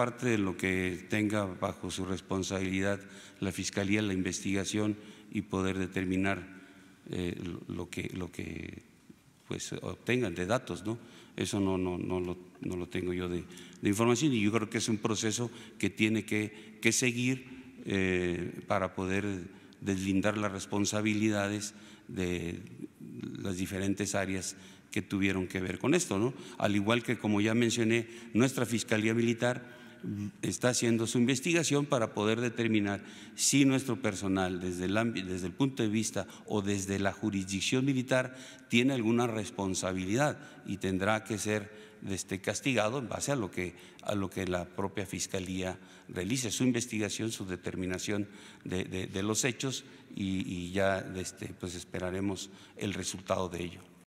parte de lo que tenga bajo su responsabilidad la Fiscalía, la investigación y poder determinar eh, lo que, lo que pues, obtengan de datos. ¿no? Eso no, no, lo, tengo yo de, información y yo creo que es un proceso que tiene que, seguir eh, para poder deslindar las responsabilidades de las diferentes áreas que tuvieron que ver con esto, ¿no? Al igual que, como ya mencioné, nuestra Fiscalía Militar está haciendo su investigación para poder determinar si nuestro personal, desde el, punto de vista o desde la jurisdicción militar, tiene alguna responsabilidad y tendrá que ser este, castigado en base a lo, que, a lo que la propia Fiscalía realice, su investigación, su determinación de, los hechos y, ya este, pues esperaremos el resultado de ello.